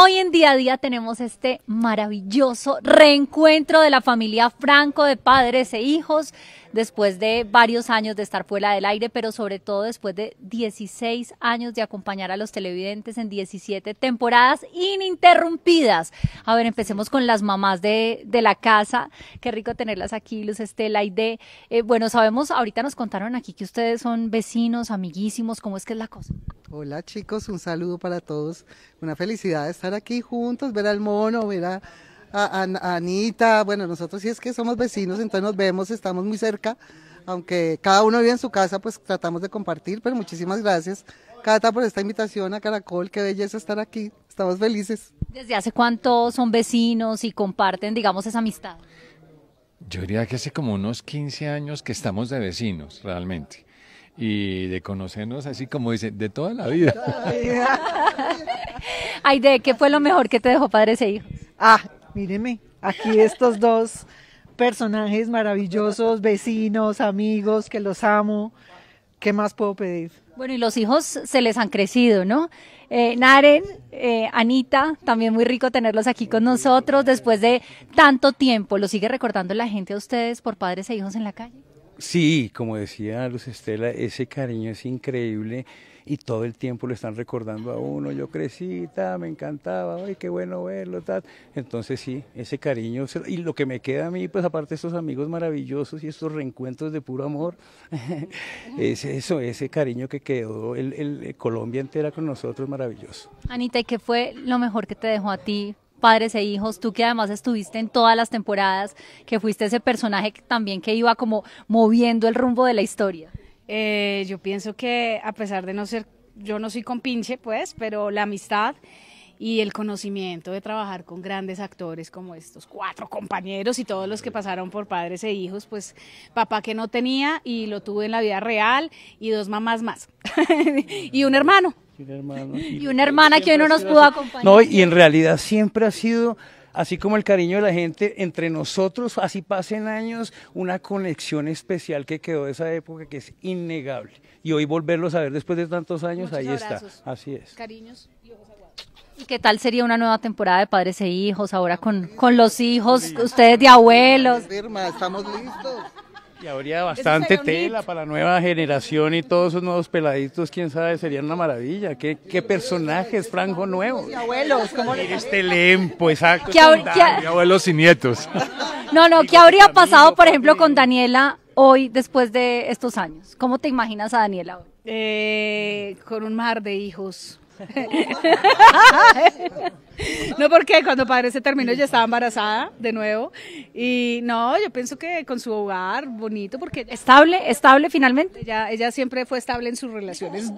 Hoy en día a día tenemos este maravilloso reencuentro de la familia Franco de padres e hijos después de varios años de estar fuera del aire, pero sobre todo después de 16 años de acompañar a los televidentes en 17 temporadas ininterrumpidas. A ver, empecemos con las mamás de, la casa. Qué rico tenerlas aquí, Luz Estela y de. Eh, bueno, sabemos, ahorita nos contaron aquí que ustedes son vecinos, amiguísimos, ¿cómo es que es la cosa? Hola chicos, un saludo para todos. Una felicidad estar aquí juntos, ver al mono, ver a, Anita. Bueno, nosotros sí es que somos vecinos, entonces nos vemos, estamos muy cerca. Aunque cada uno vive en su casa, pues tratamos de compartir, pero muchísimas gracias, Cata, por esta invitación a Caracol. Qué belleza estar aquí. Estamos felices. ¿Desde hace cuánto son vecinos y comparten, digamos, esa amistad? Yo diría que hace como unos 15 años que estamos de vecinos, realmente y de conocernos así como dice de toda la vida. Aide, ¿qué fue lo mejor que te dejó padres e hijos? Ah, míreme, aquí estos dos personajes maravillosos, vecinos, amigos, que los amo. ¿Qué más puedo pedir? Bueno, y los hijos se les han crecido, ¿no? Eh, Naren, eh, Anita, también muy rico tenerlos aquí con nosotros después de tanto tiempo. ¿Lo sigue recordando la gente a ustedes por padres e hijos en la calle? Sí, como decía Luz Estela, ese cariño es increíble y todo el tiempo lo están recordando a uno, yo crecí, me encantaba, ay, qué bueno verlo, tal. Entonces sí, ese cariño, y lo que me queda a mí, pues aparte de estos amigos maravillosos y estos reencuentros de puro amor, es eso, ese cariño que quedó el, eh, Colombia entera con nosotros, maravilloso. Anita, ¿y qué fue lo mejor que te dejó a ti padres e hijos, tú que además estuviste en todas las temporadas, que fuiste ese personaje también que iba como moviendo el rumbo de la historia. Eh, yo pienso que a pesar de no ser, yo no soy compinche, pues, pero la amistad y el conocimiento de trabajar con grandes actores como estos cuatro compañeros y todos los que pasaron por padres e hijos, pues papá que no tenía y lo tuve en la vida real y dos mamás más y un hermano y una hermana que hoy no nos pudo acompañar. No, y en realidad siempre ha sido así como el cariño de la gente entre nosotros, así pasen años, una conexión especial que quedó de esa época que es innegable. Y hoy volverlos a ver después de tantos años, ahí está. Así es. Cariños y ¿Y qué tal sería una nueva temporada de padres e hijos ahora con, con los hijos, ustedes de abuelos? estamos listos. Y habría bastante tela para la nueva generación y todos esos nuevos peladitos, quién sabe, serían una maravilla. ¿Qué, personajes, franco nuevos? Y abuelos, ¿cómo le Este lempo, exacto. abuelos y nietos. No, no, ¿qué habría pasado, por ejemplo, con Daniela hoy después de estos años? ¿Cómo te imaginas a Daniela hoy? Eh, con un mar de hijos no, porque cuando padre se terminó ya estaba embarazada de nuevo. Y no, yo pienso que con su hogar bonito, porque estable, estable finalmente. Ella, ella siempre fue estable en sus relaciones,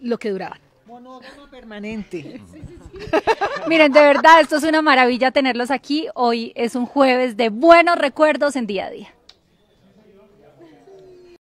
lo que duraba Monógama permanente. Miren, de verdad, esto es una maravilla tenerlos aquí. Hoy es un jueves de buenos recuerdos en día a día.